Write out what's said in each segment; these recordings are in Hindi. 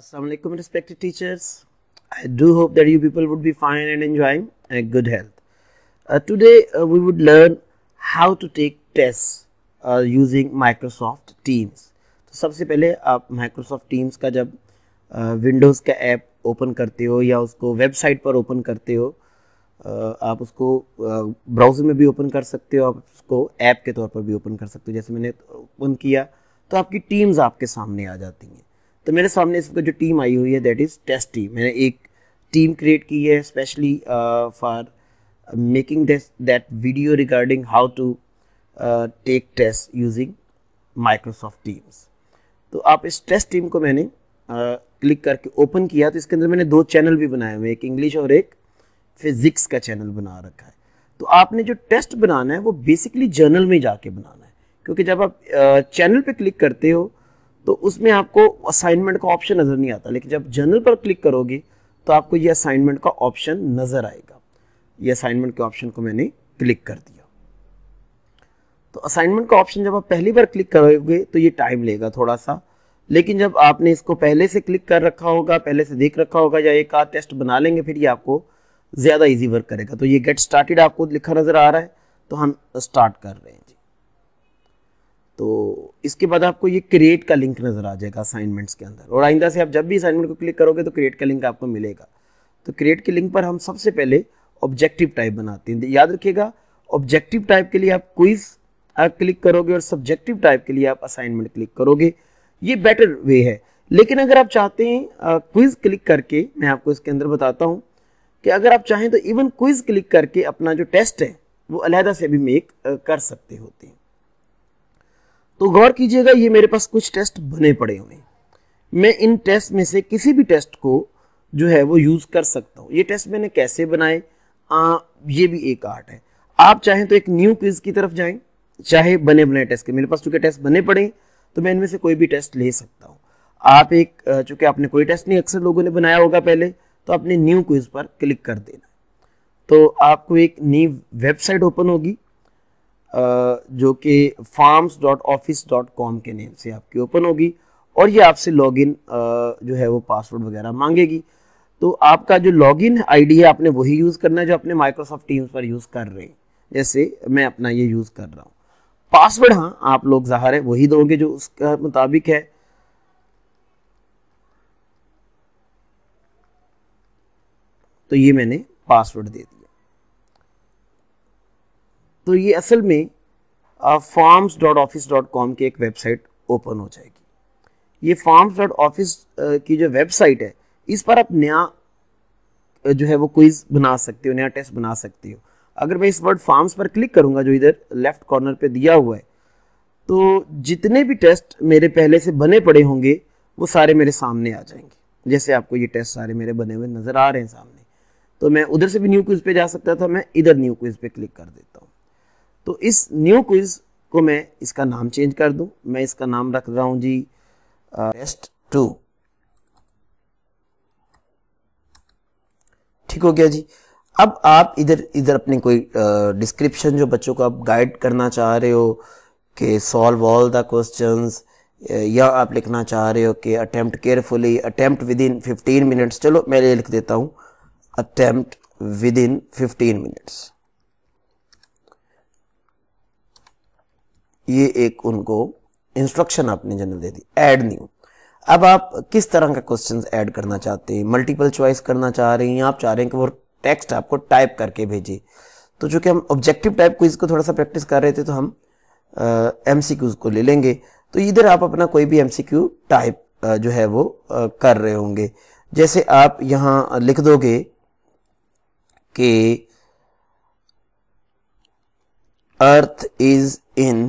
Assalamualaikum respected teachers. I do hope that you people would be fine and enjoying a good health. Uh, today uh, we would learn how to take tests uh, using Microsoft Teams. तो सबसे पहले आप Microsoft Teams का जब Windows का ऐप ओपन करते हो या उसको वेबसाइट पर ओपन करते हो आप उसको browser में भी open कर सकते हो आप उसको app के तौर पर भी open कर सकते हो जैसे मैंने open किया तो आपकी Teams आपके सामने आ जाती हैं तो मेरे सामने इस वक्त जो टीम आई हुई है दैट इज़ टेस्ट टीम मैंने एक टीम क्रिएट की है specially for making this that video regarding how to take test using Microsoft Teams तो आप इस टेस्ट टीम को मैंने क्लिक uh, करके ओपन किया तो इसके अंदर मैंने दो चैनल भी बनाए हुए एक इंग्लिश और एक फिजिक्स का चैनल बना रखा है तो आपने जो टेस्ट बनाना है वो बेसिकली जर्नल में जाके बनाना है क्योंकि जब आप चैनल uh, पे क्लिक करते हो तो उसमें आपको असाइनमेंट का ऑप्शन नज़र नहीं आता लेकिन जब जनरल पर क्लिक करोगे तो आपको ये असाइनमेंट का ऑप्शन नज़र आएगा ये असाइनमेंट के ऑप्शन को मैंने क्लिक कर दिया तो असाइनमेंट का ऑप्शन जब आप पहली बार क्लिक करोगे तो ये टाइम लेगा थोड़ा सा लेकिन जब आपने इसको पहले से क्लिक कर रखा होगा पहले से देख रखा होगा या एक आध टेस्ट बना लेंगे फिर ये आपको ज़्यादा इजी वर्क करेगा तो ये गेट स्टार्टेड आपको लिखा नज़र आ रहा है तो हम स्टार्ट कर रहे हैं तो इसके बाद आपको ये क्रिएट का लिंक नज़र आ जाएगा असाइनमेंट्स के अंदर और आइंदा से आप जब भी असाइनमेंट को क्लिक करोगे तो क्रिएट का लिंक आपको मिलेगा तो क्रिएट के लिंक पर हम सबसे पहले ऑब्जेक्टिव टाइप बनाते हैं याद रखिएगा ऑब्जेक्टिव टाइप के लिए आप क्विज क्लिक करोगे और सब्जेक्टिव टाइप के लिए आप असाइनमेंट क्लिक करोगे ये बेटर वे है लेकिन अगर आप चाहते हैं क्विज क्लिक करके मैं आपको इसके अंदर बताता हूँ कि अगर आप चाहें तो इवन क्विज क्लिक करके अपना जो टेस्ट है वो अलहदा से भी मेक कर सकते होते हैं तो गौर कीजिएगा ये मेरे पास कुछ टेस्ट बने पड़े हुए हैं मैं इन टेस्ट में से किसी भी टेस्ट को जो है वो यूज़ कर सकता हूँ ये टेस्ट मैंने कैसे बनाए आ, ये भी एक आर्ट है आप चाहें तो एक न्यू क्विज की तरफ जाएं चाहे बने बनाए टेस्ट के मेरे पास चूंकि टेस्ट बने पड़े तो मैं इनमें से कोई भी टेस्ट ले सकता हूँ आप एक चूंकि आपने कोई टेस्ट नहीं अक्सर लोगों ने बनाया होगा पहले तो आपने न्यू क्विज पर क्लिक कर देना तो आपको एक नई वेबसाइट ओपन होगी जो कि forms dot office dot com के नेम से आपकी ओपन होगी और ये आपसे लॉगिन जो है वो पासवर्ड वगैरह मांगेगी तो आपका जो लॉगिन आईडी है आपने वही यूज़ करना है जो अपने माइक्रोसॉफ्ट टीम्स पर यूज़ कर रहे हैं जैसे मैं अपना ये यूज़ कर रहा हूँ पासवर्ड हाँ आप लोग ज़ाहिर है वही दोगे जो उसके मुताबिक है तो ये मैंने पासवर्ड दे दिया तो ये असल में forms dot office dot com की एक वेबसाइट ओपन हो जाएगी ये फॉर्म्स डॉट ऑफिस की जो वेबसाइट है इस पर आप नया जो है वो क्विज बना सकते हो नया टेस्ट बना सकते हो अगर मैं इस वर्ड फॉर्म्स पर क्लिक करूंगा जो इधर लेफ्ट कॉर्नर पे दिया हुआ है तो जितने भी टेस्ट मेरे पहले से बने पड़े होंगे वो सारे मेरे सामने आ जाएंगे जैसे आपको ये टेस्ट सारे मेरे बने हुए नज़र आ रहे हैं सामने तो मैं उधर से भी न्यू क्विज पे जा सकता था मैं इधर न्यू क्विज पे क्लिक कर देता हूँ तो इस न्यू क्विज को मैं इसका नाम चेंज कर दूं मैं इसका नाम रख रहा हूं जी टेस्ट टू ठीक हो गया जी अब आप इधर इधर अपने कोई डिस्क्रिप्शन जो बच्चों को आप गाइड करना चाह रहे हो कि सॉल्व ऑल द क्वेश्चंस या आप लिखना चाह रहे हो कि attempt carefully attempt within fifteen minutes चलो मैं ये लिख देता हूँ attempt within fifteen minutes ये एक उनको इंस्ट्रक्शन आपने जनरल दे दी ऐड न्यू अब आप किस तरह का क्वेश्चन ऐड करना चाहते हैं मल्टीपल चॉइस करना चाह रहे हैं आप चाह रहे हैं कि वो टेक्स्ट आपको टाइप करके भेजे तो चूंकि हम ऑब्जेक्टिव टाइप क्विज को थोड़ा सा प्रैक्टिस कर रहे थे तो हम एम सी क्यूज को ले लेंगे तो इधर आप अपना कोई भी एम सी क्यू टाइप जो है वो आ, कर रहे होंगे जैसे आप यहाँ लिख दोगे कि earth is in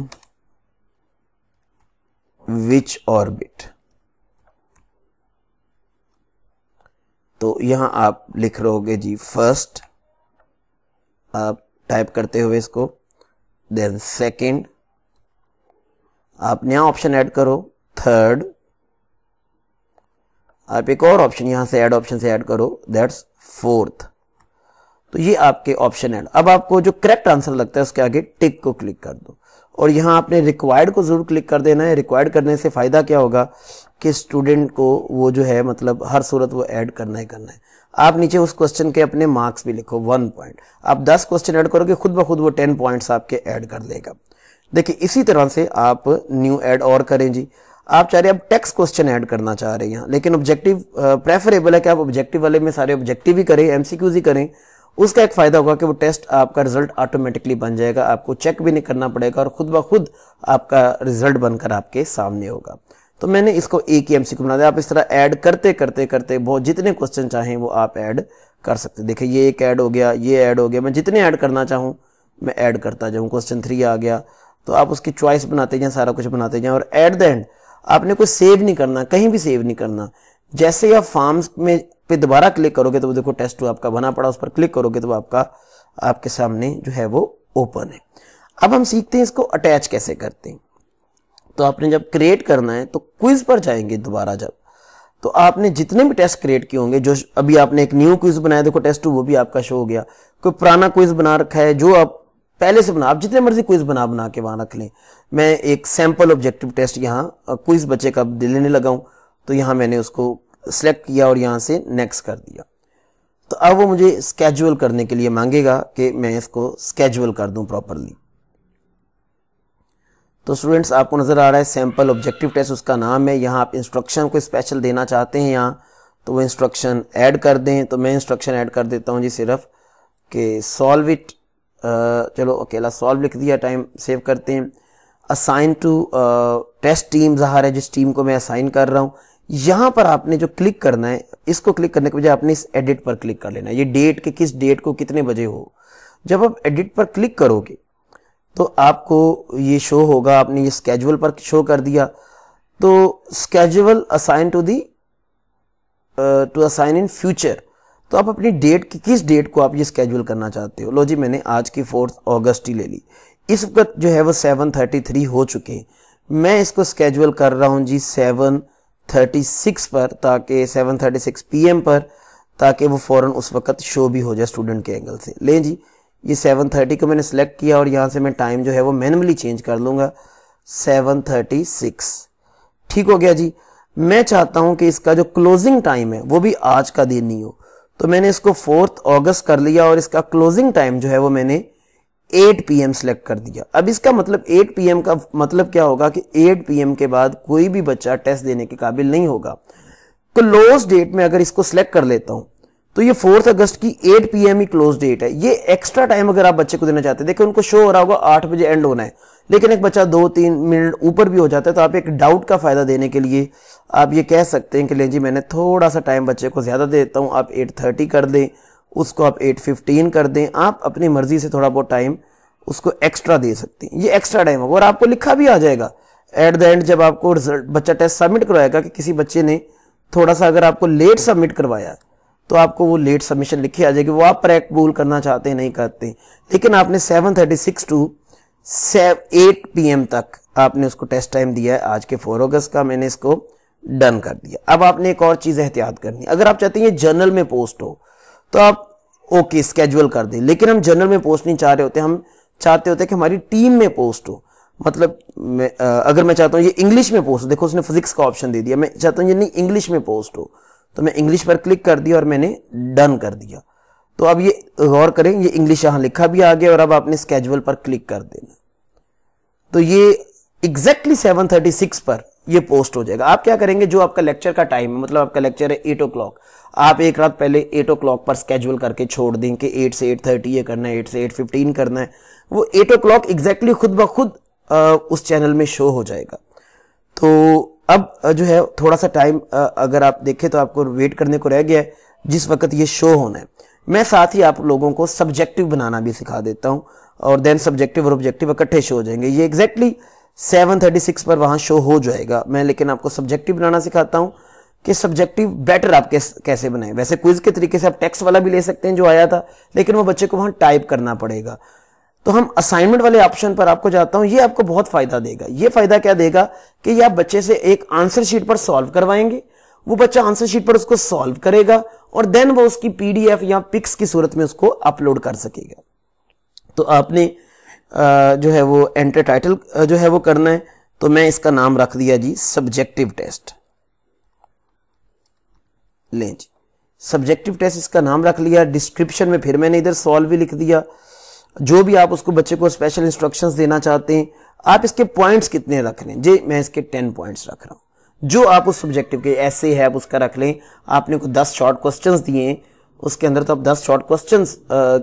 which orbit तो यहां आप लिख रहोगे जी फर्स्ट आप टाइप करते हुए इसको देन सेकंड आप नया ऑप्शन ऐड करो थर्ड आप एक और ऑप्शन यहां से ऐड ऑप्शन से ऐड करो दैट्स फोर्थ तो ये आपके ऑप्शन ऐड अब आपको जो करेक्ट आंसर लगता है उसके आगे टिक को क्लिक कर दो और यहाँ आपने रिक्वायर्ड को ज़रूर क्लिक कर देना है रिक्वायर्ड करने से फ़ायदा क्या होगा कि स्टूडेंट को वो जो है मतलब हर सूरत वो ऐड करना ही करना है आप नीचे उस क्वेश्चन के अपने मार्क्स भी लिखो वन पॉइंट आप दस क्वेश्चन ऐड करोगे खुद ब खुद वो टेन पॉइंट्स आपके ऐड कर देगा देखिए इसी तरह से आप न्यू ऐड और करें जी आप चाह रहे आप टेक्स्ट क्वेश्चन ऐड करना चाह रहे हैं लेकिन ऑब्जेक्टिव प्रेफरेबल है कि आप ऑब्जेक्टिव वाले में सारे ऑब्जेक्टिव ही करें एमसीक्यूज ही करें उसका एक फ़ायदा होगा कि वो टेस्ट आपका रिजल्ट ऑटोमेटिकली बन जाएगा आपको चेक भी नहीं करना पड़ेगा और ख़ुद ब खुद आपका रिजल्ट बनकर आपके सामने होगा तो मैंने इसको एक ही एम बना दिया आप इस तरह ऐड करते करते करते बहुत जितने क्वेश्चन चाहें वो आप ऐड कर सकते देखिए ये एक ऐड हो गया ये ऐड हो गया मैं जितने ऐड करना चाहूँ मैं ऐड करता जाऊँ क्वेश्चन थ्री आ गया तो आप उसकी चॉइस बनाते जाएँ सारा कुछ बनाते जाएँ और एट द एंड आपने कोई सेव नहीं करना कहीं भी सेव नहीं करना जैसे ही आप फॉर्म्स में पे दोबारा क्लिक करोगे तो वो देखो टेस्ट टू आपका बना पड़ा उस पर क्लिक करोगे तो आपका आपके सामने जो है वो ओपन है अब हम सीखते हैं इसको अटैच कैसे करते हैं तो आपने जब क्रिएट करना है तो क्विज पर जाएंगे दोबारा जब तो आपने जितने भी टेस्ट क्रिएट किए होंगे जो अभी आपने एक न्यू क्विज बनाया देखो टेस्ट टू वो भी आपका शो हो गया कोई पुराना क्विज बना रखा है जो आप पहले से बना आप जितने मर्जी क्विज बना बना के वहां रख लें मैं एक सैंपल ऑब्जेक्टिव टेस्ट यहाँ क्विज बच्चे का लेने लगा तो यहाँ मैंने उसको सेलेक्ट किया और यहाँ से नेक्स्ट कर दिया तो अब वो मुझे स्केजुअल करने के लिए मांगेगा कि मैं इसको स्केजुअल कर दूँ प्रॉपरली तो स्टूडेंट्स आपको नज़र आ रहा है सैम्पल ऑब्जेक्टिव टेस्ट उसका नाम है यहाँ आप इंस्ट्रक्शन को स्पेशल देना चाहते हैं यहाँ तो वो इंस्ट्रक्शन ऐड कर दें तो मैं इंस्ट्रक्शन ऐड कर देता हूँ जी सिर्फ कि सॉल्व इट चलो अकेला सॉल्व लिख दिया टाइम सेव करते हैं असाइन टू टेस्ट टीम जहा है जिस टीम को मैं असाइन कर रहा हूँ यहां पर आपने जो क्लिक करना है इसको क्लिक करने के बजाय आपने इस एडिट पर क्लिक कर लेना है ये डेट के किस डेट को कितने बजे हो जब आप एडिट पर क्लिक करोगे तो आपको ये शो होगा आपने ये स्केजुअल पर शो कर दिया तो schedule assign to the to assign in future तो आप अपनी डेट की किस डेट को आप ये स्केजुअल करना चाहते हो लो जी मैंने आज की फोर्थ अगस्त ही ले ली इस वक्त जो है वो सेवन थर्टी थ्री हो चुके हैं मैं इसको स्केजुअल कर रहा हूँ जी सेवन 7:36 पर ताकि 7:36 पीएम पर ताकि वो फ़ौरन उस वक्त शो भी हो जाए स्टूडेंट के एंगल से लें जी ये 7:30 को मैंने सेलेक्ट किया और यहाँ से मैं टाइम जो है वो मैनुअली चेंज कर लूँगा 7:36 ठीक हो गया जी मैं चाहता हूँ कि इसका जो क्लोजिंग टाइम है वो भी आज का दिन नहीं हो तो मैंने इसको फोर्थ अगस्त कर लिया और इसका क्लोजिंग टाइम जो है वो मैंने 8 पीएम सेलेक्ट कर दिया अब इसका मतलब 8 पीएम का मतलब क्या होगा कि 8 पीएम के बाद कोई भी बच्चा टेस्ट देने के काबिल नहीं होगा क्लोज तो डेट में अगर इसको सिलेक्ट कर लेता हूं तो ये फोर्थ अगस्त की 8 पीएम ही क्लोज डेट है ये एक्स्ट्रा टाइम अगर आप बच्चे को देना चाहते हैं देखिए उनको शो हो रहा होगा आठ बजे एंड होना है लेकिन एक बच्चा दो तीन मिनट ऊपर भी हो जाता है तो आप एक डाउट का फायदा देने के लिए आप ये कह सकते हैं कि ले जी मैंने थोड़ा सा टाइम बच्चे को ज्यादा देता हूँ आप एट कर दें उसको आप 8:15 कर दें आप अपनी मर्जी से थोड़ा बहुत टाइम उसको एक्स्ट्रा दे सकते हैं ये एक्स्ट्रा टाइम होगा और आपको लिखा भी आ जाएगा एट द एंड जब आपको रिजल्ट बच्चा टेस्ट सबमिट करवाएगा कि किसी बच्चे ने थोड़ा सा अगर आपको लेट सबमिट करवाया तो आपको वो लेट सबमिशन लिखी आ जाएगी वो आप प्रैक्ट करना चाहते हैं नहीं करते लेकिन आपने seven thirty six to eight P M तक आपने उसको टेस्ट टाइम दिया है आज के फोर अगस्त का मैंने इसको डन कर दिया अब आपने एक और चीज़ एहतियात करनी अगर आप चाहते हैं ये जर्नल में पोस्ट हो तो आप ओके स्केजुअल कर दें लेकिन हम जनरल में पोस्ट नहीं चाह रहे होते हम चाहते होते कि हमारी टीम में पोस्ट हो मतलब मैं, अगर मैं चाहता हूँ ये इंग्लिश में पोस्ट देखो उसने फिजिक्स का ऑप्शन दे दिया मैं चाहता हूँ ये नहीं इंग्लिश में पोस्ट हो तो मैं इंग्लिश पर क्लिक कर दिया और मैंने डन कर दिया तो अब ये गौर करें ये इंग्लिश यहाँ लिखा भी आ गया और अब आपने स्केजुअल पर क्लिक कर देना तो ये एग्जैक्टली exactly 736 पर ये पोस्ट हो जाएगा आप क्या करेंगे जो आपका लेक्चर का टाइम है मतलब आपका लेक्चर है एट ओ आप एक रात पहले एट ओ पर स्केजुअल करके छोड़ दें कि एट से एट थर्टी ये करना है एट से एट फिफ्टीन करना है वो एट ओ क्लॉक एग्जैक्टली खुद ब खुद उस चैनल में शो हो जाएगा तो अब जो है थोड़ा सा टाइम अगर आप देखें तो आपको वेट करने को रह गया है जिस वक्त ये शो होना है मैं साथ ही आप लोगों को सब्जेक्टिव बनाना भी सिखा देता हूँ और देन सब्जेक्टिव और ऑब्जेक्टिव इकट्ठे शो हो जाएंगे ये एग्जैक्टली exactly 736 पर वहाँ शो हो जाएगा मैं लेकिन आपको सब्जेक्टिव बनाना सिखाता हूँ कि सब्जेक्टिव बेटर आप कैसे बनाएं वैसे क्विज के तरीके से आप टेक्स्ट वाला भी ले सकते हैं जो आया था लेकिन वो बच्चे को वहाँ टाइप करना पड़ेगा तो हम असाइनमेंट वाले ऑप्शन पर आपको जाता हूँ ये आपको बहुत फायदा देगा ये फायदा क्या देगा कि ये आप बच्चे से एक आंसर शीट पर सॉल्व करवाएंगे वो बच्चा आंसर शीट पर उसको सॉल्व करेगा और देन वो उसकी पीडीएफ या पिक्स की सूरत में उसको अपलोड कर सकेगा तो आपने जो है वो एंटर टाइटल जो है वो करना है तो मैं इसका नाम रख दिया जी सब्जेक्टिव टेस्ट लें जी सब्जेक्टिव टेस्ट इसका नाम रख लिया डिस्क्रिप्शन में फिर मैंने इधर सॉल्व भी लिख दिया जो भी आप उसको बच्चे को स्पेशल इंस्ट्रक्शंस देना चाहते हैं आप इसके पॉइंट्स कितने रख लें जी मैं इसके टेन पॉइंट्स रख रहा हूँ जो आप उस सब्जेक्टिव के ऐसे है आप उसका रख लें आपने को दस शॉर्ट क्वेश्चन दिए उसके अंदर तो आप दस शॉर्ट क्वेश्चन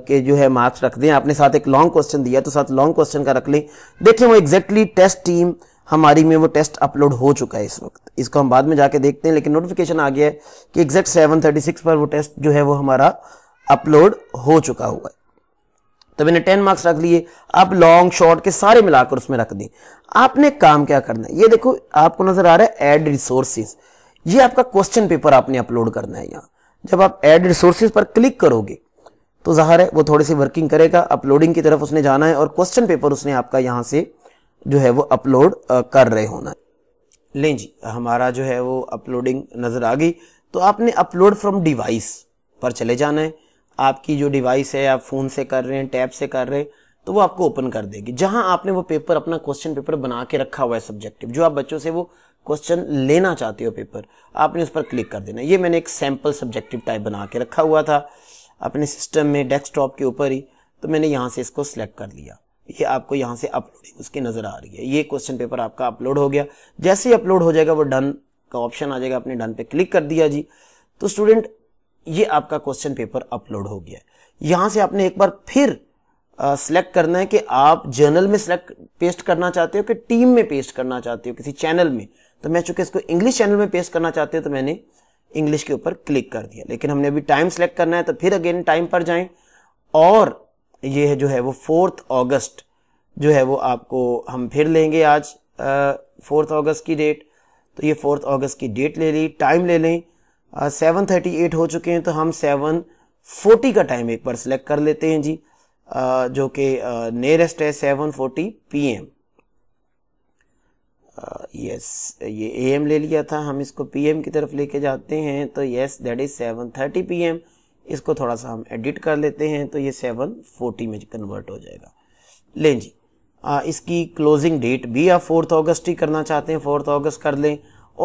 के जो है मार्क्स रख दें आपने साथ एक लॉन्ग क्वेश्चन दिया तो साथ लॉन्ग क्वेश्चन का रख लें देखिए वो एग्जैक्टली टेस्ट टीम हमारी में वो टेस्ट अपलोड हो चुका है इस वक्त इसको हम बाद में जाके देखते हैं लेकिन नोटिफिकेशन आ गया है कि एग्जैक्ट सेवन थर्टी सिक्स पर वो टेस्ट जो है वो हमारा अपलोड हो चुका हुआ है तो मैंने टेन मार्क्स रख लिए आप लॉन्ग शॉर्ट के सारे मिलाकर उसमें रख दें आपने काम क्या करना है ये देखो आपको नजर आ रहा है एड रिसोर्सेज ये आपका क्वेश्चन पेपर आपने अपलोड करना है यहाँ जब आप एड रिसोर्सेज पर क्लिक करोगे तो ज़ाहिर है वो थोड़ी सी वर्किंग करेगा अपलोडिंग की तरफ उसने जाना है और क्वेश्चन पेपर उसने आपका यहाँ से जो है वो अपलोड कर रहे होना है लें जी हमारा जो है वो अपलोडिंग नज़र आ गई तो आपने अपलोड फ्रॉम डिवाइस पर चले जाना है आपकी जो डिवाइस है आप फ़ोन से कर रहे हैं टैब से कर रहे हैं तो वो आपको ओपन कर देगी जहां आपने वो पेपर अपना क्वेश्चन पेपर बना के रखा हुआ है सब्जेक्टिव जो आप बच्चों से वो क्वेश्चन लेना चाहते हो पेपर आपने उस पर क्लिक कर देना ये मैंने एक सैम्पल सब्जेक्टिव टाइप बना के रखा हुआ था अपने सिस्टम में डेस्कटॉप के ऊपर ही तो मैंने यहाँ से इसको सिलेक्ट कर लिया ये आपको यहाँ से अपलोडिंग उसकी नज़र आ रही है ये क्वेश्चन पेपर आपका अपलोड हो गया जैसे ही अपलोड हो जाएगा वो डन का ऑप्शन आ जाएगा आपने डन पे क्लिक कर दिया जी तो स्टूडेंट ये आपका क्वेश्चन पेपर अपलोड हो गया यहाँ से आपने एक बार फिर सेलेक्ट करना है कि आप जर्नल में सेलेक्ट पेस्ट करना चाहते हो कि टीम में पेस्ट करना चाहते हो किसी चैनल में तो मैं चूंकि इसको इंग्लिश चैनल में पेश करना चाहते हैं तो मैंने इंग्लिश के ऊपर क्लिक कर दिया लेकिन हमने अभी टाइम सेलेक्ट करना है तो फिर अगेन टाइम पर जाएं और ये है जो है वो फोर्थ अगस्त जो है वो आपको हम फिर लेंगे आज फोर्थ अगस्त की डेट तो ये फोर्थ अगस्त की डेट ले ली टाइम ले लें सेवन थर्टी एट हो चुके हैं तो हम सेवन फोर्टी का टाइम एक बार सिलेक्ट कर लेते हैं जी आ, जो कि नियरेस्ट है seven forty P M yes ये ए एम ले लिया था हम इसको पी एम की तरफ लेके जाते हैं तो yes that is seven thirty P M इसको थोड़ा सा हम एडिट कर लेते हैं तो ये सेवन फोर्टी में कन्वर्ट हो जाएगा लें जी आ, इसकी क्लोजिंग डेट भी आप फोर्थ अगस्त ही करना चाहते हैं फोर्थ अगस्त कर लें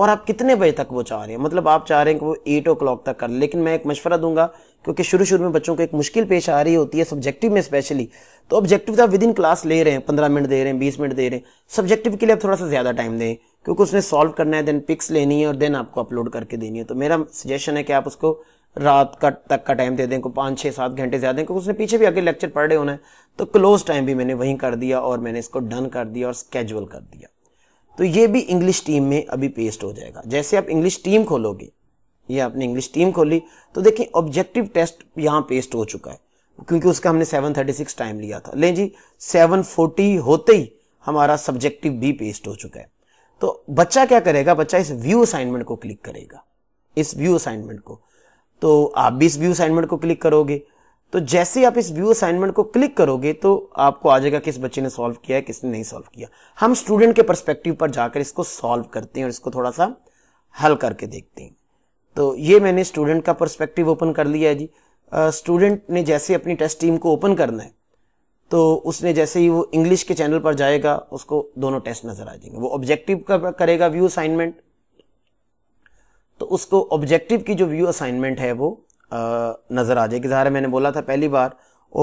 और आप कितने बजे तक वो चाह रहे हैं मतलब आप चाह रहे हैं कि वो एट ओ क्लॉक तक कर लेकिन मैं एक मशवरा दूंगा क्योंकि शुरू शुरू में बच्चों को एक मुश्किल पेश आ रही होती है सब्जेक्टिव में स्पेशली तो ऑब्जेक्टिव तो आप विद इन क्लास ले रहे हैं पंद्रह मिनट दे रहे हैं बीस मिनट दे रहे हैं सब्जेक्टिव के लिए आप थोड़ा सा ज़्यादा टाइम दें क्योंकि उसने सॉल्व करना है देन पिक्स लेनी है और देन आपको अपलोड करके देनी है तो मेरा सजेशन है कि आप उसको रात का तक का टाइम दे दें को पाँच छः सात घंटे ज़्यादा दें क्योंकि उसने पीछे भी आगे लेक्चर पढ़ रहे होना है तो क्लोज टाइम भी मैंने वहीं कर दिया और मैंने इसको डन कर दिया और स्केजुअल कर दिया तो ये भी इंग्लिश टीम में अभी पेस्ट हो जाएगा जैसे आप इंग्लिश टीम खोलोगे ये आपने इंग्लिश टीम खोली तो देखिए ऑब्जेक्टिव टेस्ट यहाँ पेस्ट हो चुका है क्योंकि उसका हमने 736 टाइम लिया था ले जी 740 होते ही हमारा सब्जेक्टिव भी पेस्ट हो चुका है तो बच्चा क्या करेगा बच्चा इस व्यू असाइनमेंट को क्लिक करेगा इस व्यू असाइनमेंट को तो आप भी इस व्यू असाइनमेंट को क्लिक करोगे तो जैसे आप इस व्यू असाइनमेंट को क्लिक करोगे तो आपको आ जाएगा किस बच्चे ने सॉल्व किया है किसने नहीं सॉल्व किया हम स्टूडेंट के परस्पेक्टिव पर जाकर इसको सॉल्व करते हैं और इसको थोड़ा सा हल करके देखते हैं तो ये मैंने स्टूडेंट का पर्सपेक्टिव ओपन कर लिया है जी स्टूडेंट ने जैसे अपनी टेस्ट टीम को ओपन करना है तो उसने जैसे ही वो इंग्लिश के चैनल पर जाएगा उसको दोनों टेस्ट नजर आ जाएंगे वो ऑब्जेक्टिव का करेगा व्यू असाइनमेंट तो उसको ऑब्जेक्टिव की जो व्यू असाइनमेंट है वो आ, नजर आ जाएगी जहा मैंने बोला था पहली बार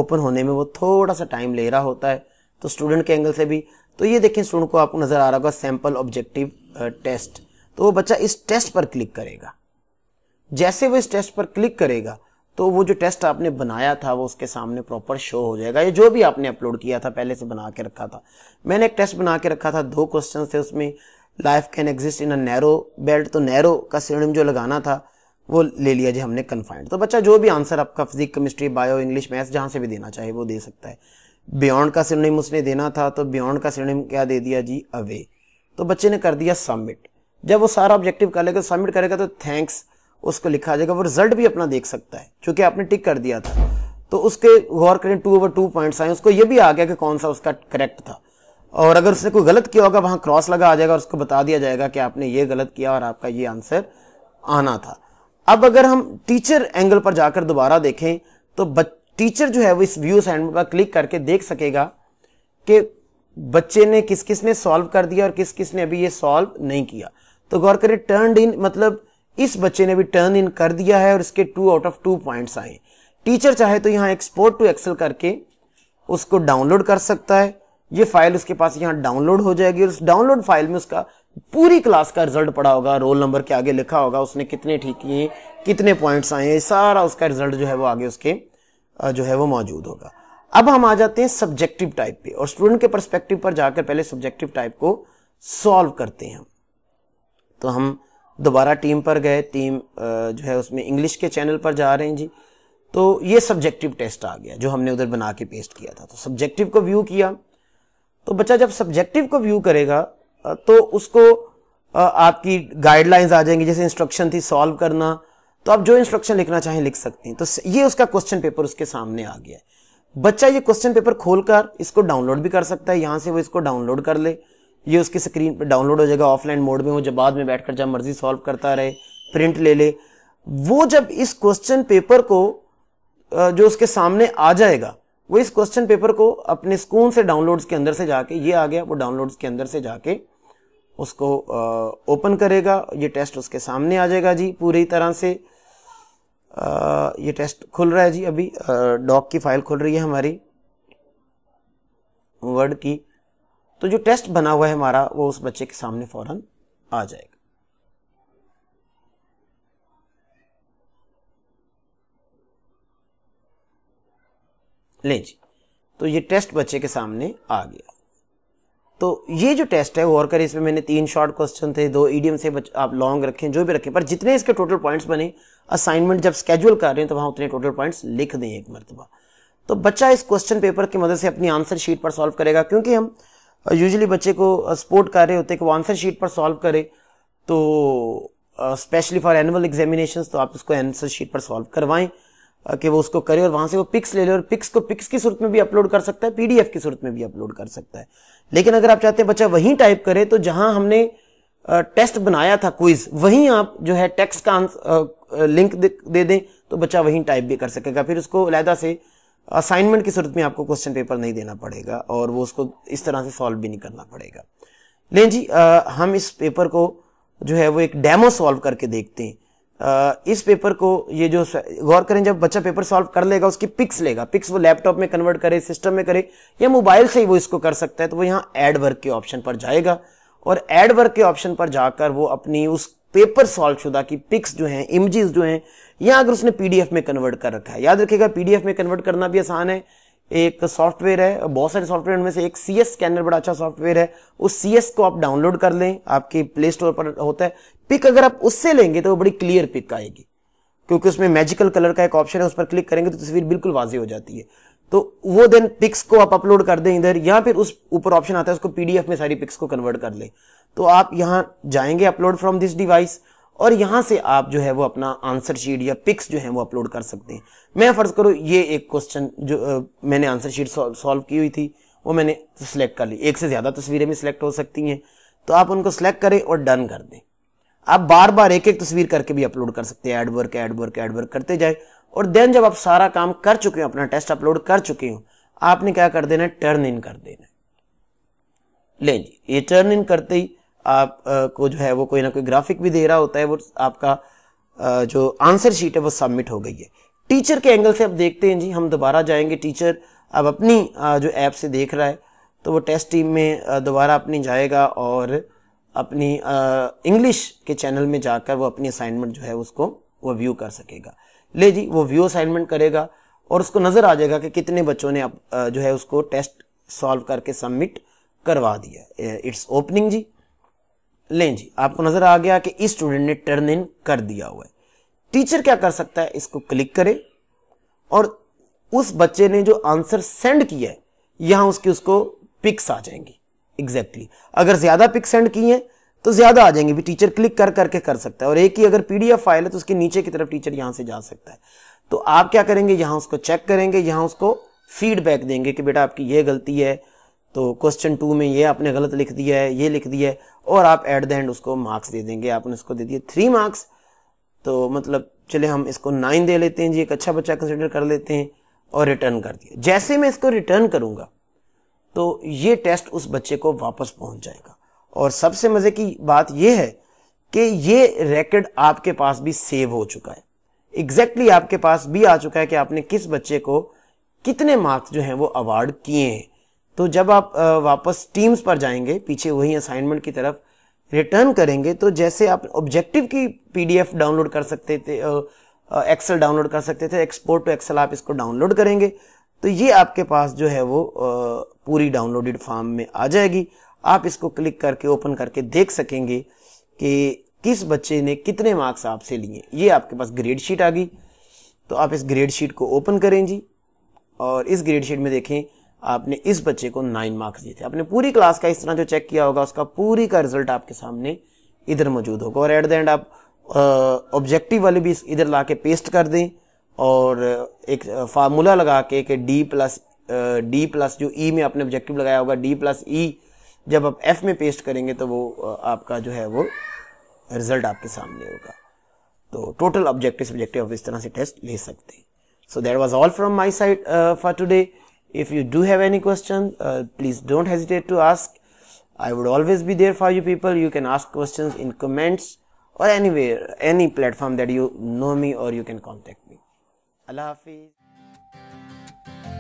ओपन होने में वो थोड़ा सा टाइम ले रहा होता है तो स्टूडेंट के एंगल से भी तो ये देखें स्टूडेंट को आपको नज़र आ रहा होगा सैंपल ऑब्जेक्टिव टेस्ट तो वो बच्चा इस टेस्ट पर क्लिक करेगा जैसे वो इस टेस्ट पर क्लिक करेगा तो वो जो टेस्ट आपने बनाया था वो उसके सामने प्रॉपर शो हो जाएगा या जो भी आपने अपलोड किया था पहले से बना के रखा था मैंने एक टेस्ट बना के रखा था दो क्वेश्चन थे उसमें life can exist in a narrow belt तो नैरो का सिरम जो लगाना था वो ले लिया जी हमने कन्फाइंड तो बच्चा जो भी आंसर आपका physic chemistry bio English maths जहाँ से भी देना चाहे वो दे सकता है बियॉन्ड का सिरनेम उसने देना था तो बियॉन्ड का सिरनेम क्या दे दिया जी अवे तो बच्चे ने कर दिया सबमिट जब वो सारा ऑब्जेक्टिव कर लेगा सबमिट करेगा तो थैंक्स उसको लिखा जाएगा वो रिजल्ट भी अपना देख सकता है क्योंकि आपने टिक कर दिया था तो उसके गौर करें टू ओवर टू पॉइंट्स आए उसको ये भी आ गया कि कौन सा उसका करेक्ट था और अगर उसने कोई गलत किया होगा वहां क्रॉस लगा आ जाएगा और उसको बता दिया जाएगा कि आपने ये गलत किया और आपका ये आंसर आना था अब अगर हम टीचर एंगल पर जाकर दोबारा देखें तो टीचर जो है वो इस व्यू साइड पर क्लिक करके देख सकेगा कि बच्चे ने किस किस ने सॉल्व कर दिया और किस किस ने अभी ये सॉल्व नहीं किया तो गौर करें टर्न इन मतलब इस बच्चे ने भी टर्न इन कर दिया है और इसके two out of two points आए टीचर चाहे तो यहाँ एक्सपोर्ट टू एक्सेल करके उसको डाउनलोड कर सकता है ये फाइल उसके पास यहाँ डाउनलोड हो जाएगी और उस डाउनलोड फाइल में उसका पूरी क्लास का रिजल्ट पड़ा होगा रोल नंबर के आगे लिखा होगा उसने कितने ठीक किए कितने पॉइंट्स आए सारा उसका रिजल्ट जो है वो आगे उसके जो है वो मौजूद होगा अब हम आ जाते हैं सब्जेक्टिव टाइप पे और स्टूडेंट के परस्पेक्टिव पर जाकर पहले सब्जेक्टिव टाइप को सॉल्व करते हैं तो हम दोबारा टीम पर गए टीम जो है उसमें इंग्लिश के चैनल पर जा रहे हैं जी तो ये सब्जेक्टिव टेस्ट आ गया जो हमने उधर बना के पेस्ट किया था तो सब्जेक्टिव को व्यू किया तो बच्चा जब सब्जेक्टिव को व्यू करेगा तो उसको आपकी गाइडलाइंस आ जाएंगी जैसे इंस्ट्रक्शन थी सॉल्व करना तो आप जो इंस्ट्रक्शन लिखना चाहें लिख सकते हैं तो ये उसका क्वेश्चन पेपर उसके सामने आ गया बच्चा ये क्वेश्चन पेपर खोलकर इसको डाउनलोड भी कर सकता है यहां से वो इसको डाउनलोड कर ले ये उसकी स्क्रीन पर डाउनलोड हो जाएगा ऑफलाइन मोड में हो जब बाद में बैठकर जब मर्जी सॉल्व करता रहे प्रिंट ले ले वो जब इस क्वेश्चन पेपर को जो उसके सामने आ जाएगा वो इस क्वेश्चन पेपर को अपने स्कून से डाउनलोड्स के अंदर से जाके ये आ गया वो डाउनलोड्स के अंदर से जाके उसको ओपन करेगा ये टेस्ट उसके सामने आ जाएगा जी पूरी तरह से आ, ये टेस्ट खुल रहा है जी अभी डॉक की फाइल खुल रही है हमारी वर्ड की तो जो टेस्ट बना हुआ है हमारा वो उस बच्चे के सामने फौरन आ जाएगा ले जी तो ये टेस्ट बच्चे के सामने आ गया तो ये जो टेस्ट है वॉरकर इसमें मैंने तीन शॉर्ट क्वेश्चन थे दो ईडियम से आप लॉन्ग रखें जो भी रखें पर जितने इसके टोटल पॉइंट्स बने असाइनमेंट जब स्केड्यूल कर रहे हैं तो वहां उतने टोटल पॉइंट्स लिख दें एक मरतबा तो बच्चा इस क्वेश्चन पेपर की मदद से अपनी आंसर शीट पर सॉल्व करेगा क्योंकि हम यूजली बच्चे को सपोर्ट कर रहे होते कि वो आंसर शीट पर सॉल्व करे तो स्पेशली फॉर एनुअल एग्जामिनेशन तो आप उसको आंसर शीट पर सॉल्व करवाएं कि वो उसको करे और वहां से वो पिक्स ले ले और पिक्स को पिक्स की सूरत में भी अपलोड कर सकता है पीडीएफ की सूरत में भी अपलोड कर सकता है लेकिन अगर आप चाहते हैं बच्चा वहीं टाइप करे तो जहां हमने टेस्ट बनाया था क्विज वहीं आप जो है टेक्स्ट का लिंक दे दें तो बच्चा वहीं टाइप भी कर सकेगा फिर उसको अलहदा से असाइनमेंट की सूरत में आपको क्वेश्चन पेपर नहीं देना पड़ेगा और वो उसको इस तरह से सॉल्व भी नहीं करना पड़ेगा लेकिन जी आ, हम इस पेपर को जो है वो एक डेमो सॉल्व करके देखते हैं आ, इस पेपर को ये जो गौर करें जब बच्चा पेपर सॉल्व कर लेगा उसकी पिक्स लेगा पिक्स वो लैपटॉप में कन्वर्ट करे सिस्टम में करे या मोबाइल से ही वो इसको कर सकता है तो वो यहाँ एड वर्क के ऑप्शन पर जाएगा और एड वर्क के ऑप्शन पर जाकर वो अपनी उस पेपर सॉल्व शुदा की पिक्स जो हैं इमेजेस जो हैं या अगर उसने पीडीएफ में कन्वर्ट कर रखा है याद रखिएगा पीडीएफ में कन्वर्ट करना भी आसान है एक सॉफ्टवेयर है बहुत सारे सॉफ्टवेयर उनमें से एक सी एस स्कैनर बड़ा अच्छा सॉफ्टवेयर है उस सी एस को आप डाउनलोड कर लें आपके प्ले स्टोर पर होता है पिक अगर आप उससे लेंगे तो वो बड़ी क्लियर पिक आएगी क्योंकि उसमें मैजिकल कलर का एक ऑप्शन है उस पर क्लिक करेंगे तो तस्वीर बिल्कुल वाजी हो जाती है तो वो देन पिक्स को आप अपलोड कर दें इधर या फिर उस ऊपर ऑप्शन आता है उसको पीडीएफ में सारी पिक्स को कन्वर्ट कर ले तो आप यहाँ जाएंगे अपलोड फ्रॉम दिस डिवाइस और यहां से आप जो है वो अपना आंसर शीट या पिक्स जो है वो अपलोड कर सकते हैं मैं फर्ज करूँ ये एक क्वेश्चन जो आ, मैंने आंसर शीट सॉल्व की हुई थी वो मैंने सिलेक्ट कर ली एक से ज़्यादा तस्वीरें भी सिलेक्ट हो सकती हैं तो आप उनको सिलेक्ट करें और डन कर दें आप बार बार एक एक तस्वीर करके भी अपलोड कर सकते हैं add work add work add work करते जाए और देन जब आप सारा काम कर चुके हो अपना टेस्ट अपलोड कर चुके हो आपने क्या कर देना है टर्न इन कर देना ले जी ये टर्न इन करते ही आप आ, को जो है वो कोई ना कोई ग्राफिक भी दे रहा होता है वो आपका आ, जो आंसर शीट है वो सबमिट हो गई है टीचर के एंगल से अब देखते हैं जी हम दोबारा जाएंगे टीचर अब अपनी आ, जो ऐप से देख रहा है तो वो टेस्ट टीम में दोबारा अपनी जाएगा और अपनी इंग्लिश के चैनल में जाकर वो अपनी असाइनमेंट जो है उसको वो व्यू कर सकेगा ले जी वो व्यू असाइनमेंट करेगा और उसको नजर आ जाएगा कि कितने बच्चों ने जो है उसको टेस्ट सॉल्व करके सबमिट करवा दिया इट्स ओपनिंग जी लें जी आपको नजर आ गया कि इस स्टूडेंट ने टर्न इन कर दिया हुआ है टीचर क्या कर सकता है इसको क्लिक करे और उस बच्चे ने जो आंसर सेंड किया है यहां उसकी उसको पिक्स आ जाएंगी एग्जैक्टली exactly. अगर ज्यादा पिक्स सेंड की हैं तो ज्यादा आ जाएंगे भी टीचर क्लिक कर करके कर सकता है और एक ही अगर पीडीएफ फाइल है तो उसके नीचे की तरफ टीचर यहां से जा सकता है तो आप क्या करेंगे यहां उसको चेक करेंगे यहां उसको फीडबैक देंगे कि बेटा आपकी ये गलती है तो क्वेश्चन टू में ये आपने गलत लिख दिया है ये लिख दिया है और आप एट द एंड उसको मार्क्स दे देंगे आपने उसको दे दिए थ्री मार्क्स तो मतलब चले हम इसको नाइन दे लेते हैं जी एक अच्छा बच्चा कंसिडर कर लेते हैं और रिटर्न कर दिया जैसे मैं इसको रिटर्न करूंगा तो ये टेस्ट उस बच्चे को वापस पहुंच जाएगा और सबसे मजे की बात यह है कि ये रिकॉर्ड आपके पास भी सेव हो चुका है एग्जैक्टली exactly आपके पास भी आ चुका है कि आपने किस बच्चे को कितने मार्क्स जो हैं वो अवार्ड किए हैं तो जब आप वापस टीम्स पर जाएंगे पीछे वही असाइनमेंट की तरफ रिटर्न करेंगे तो जैसे आप ऑब्जेक्टिव की पीडीएफ डाउनलोड कर सकते थे एक्सेल डाउनलोड कर सकते थे एक्सपोर्ट टू एक्सेल आप इसको डाउनलोड करेंगे तो ये आपके पास जो है वो पूरी डाउनलोडेड फॉर्म में आ जाएगी आप इसको क्लिक करके ओपन करके देख सकेंगे कि किस बच्चे ने कितने मार्क्स आपसे लिए ये आपके पास ग्रेड शीट आ गई तो आप इस ग्रेड शीट को ओपन करें जी और इस ग्रेड शीट में देखें आपने इस बच्चे को नाइन मार्क्स दिए थे आपने पूरी क्लास का इस तरह जो चेक किया होगा उसका पूरी का रिजल्ट आपके सामने इधर मौजूद होगा और एट द एंड आप ऑब्जेक्टिव वाले भी इधर ला के पेस्ट कर दें और एक फार्मूला लगा के डी प्लस डी प्लस जो ई e में आपने ऑब्जेक्टिव लगाया होगा डी प्लस ई e, जब आप एफ में पेस्ट करेंगे तो वो आपका जो है वो रिजल्ट आपके सामने होगा तो टोटल ऑब्जेक्टिव सब्जेक्टिव आप इस तरह से टेस्ट ले सकते हैं so that was all from my side uh, for today if you do have any question uh, please don't hesitate to ask i would always be there for you people you can ask questions in comments or anywhere any platform that you know me or you can contact me allah hafiz